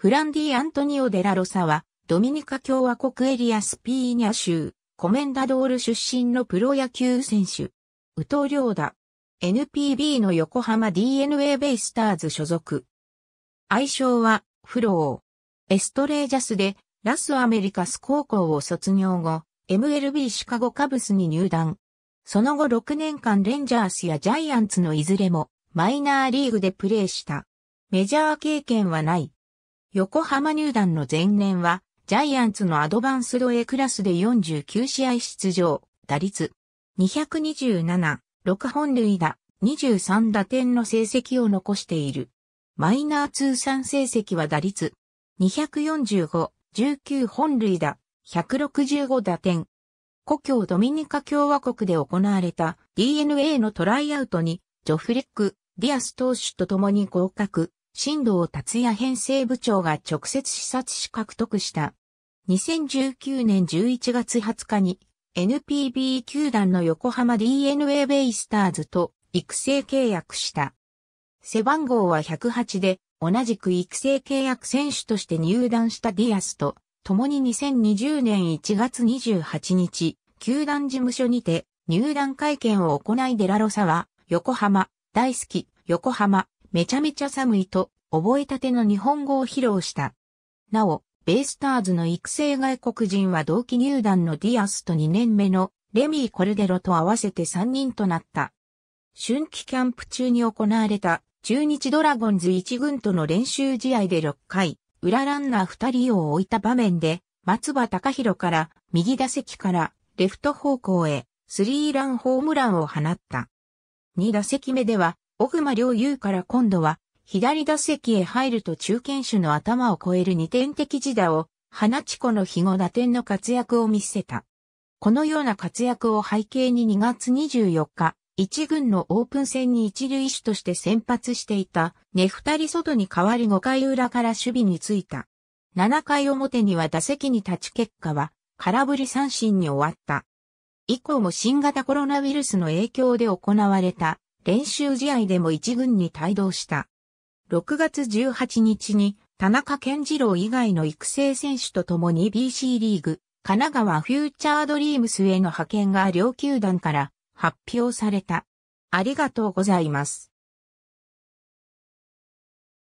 フランディ・アントニオ・デラ・ロサは、ドミニカ共和国エリアスピーニャ州、コメンダドール出身のプロ野球選手。宇藤良だ。NPB の横浜 DNA ベイスターズ所属。愛称は、フロー。エストレージャスで、ラスアメリカス高校を卒業後、MLB シカゴカブスに入団。その後6年間レンジャースやジャイアンツのいずれも、マイナーリーグでプレーした。メジャー経験はない。横浜入団の前年は、ジャイアンツのアドバンスド A クラスで49試合出場、打率227、6本塁打、23打点の成績を残している。マイナー通算成績は打率245、19本塁打、165打点。故郷ドミニカ共和国で行われた DNA のトライアウトに、ジョフレック、ディアス投手と共に合格。新藤達也編成部長が直接視察し獲得した。2019年11月20日に NPB 球団の横浜 DNA ベイスターズと育成契約した。背番号は108で同じく育成契約選手として入団したディアスと共に2020年1月28日、球団事務所にて入団会見を行いデラロサは横浜、大好き、横浜、めちゃめちゃ寒いと覚えたての日本語を披露した。なお、ベイスターズの育成外国人は同期入団のディアスと2年目のレミー・コルデロと合わせて3人となった。春季キャンプ中に行われた中日ドラゴンズ1軍との練習試合で6回、裏ランナー2人を置いた場面で、松葉隆弘から右打席からレフト方向へスリーランホームランを放った。2打席目では、小熊良優から今度は左打席へ入ると中堅手の頭を超える二点的自打を、花地子の肥後打点の活躍を見せた。このような活躍を背景に2月24日、一軍のオープン戦に一塁手として先発していた、ね二人外に代わり5回裏から守備についた。7回表には打席に立ち結果は、空振り三振に終わった。以降も新型コロナウイルスの影響で行われた練習試合でも一軍に帯同した。6月18日に田中健次郎以外の育成選手と共に BC リーグ、神奈川フューチャードリームスへの派遣が両球団から発表された。ありがとうございます。